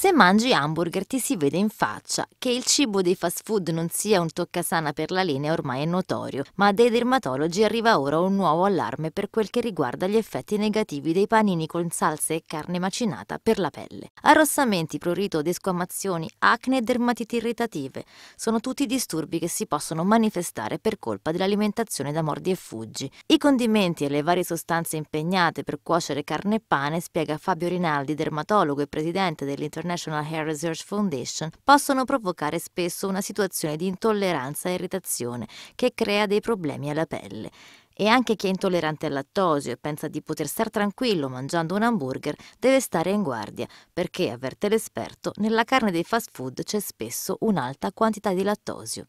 Se mangi hamburger ti si vede in faccia. Che il cibo dei fast food non sia un toccasana per la linea ormai è notorio, ma dai dermatologi arriva ora un nuovo allarme per quel che riguarda gli effetti negativi dei panini con salse e carne macinata per la pelle. Arrossamenti, prurito, desquamazioni, acne e dermatiti irritative sono tutti disturbi che si possono manifestare per colpa dell'alimentazione da mordi e fuggi. I condimenti e le varie sostanze impegnate per cuocere carne e pane, spiega Fabio Rinaldi, dermatologo e presidente dell'Internet International Hair Research Foundation, possono provocare spesso una situazione di intolleranza e irritazione che crea dei problemi alla pelle. E anche chi è intollerante al lattosio e pensa di poter star tranquillo mangiando un hamburger deve stare in guardia, perché, avverte l'esperto, nella carne dei fast food c'è spesso un'alta quantità di lattosio.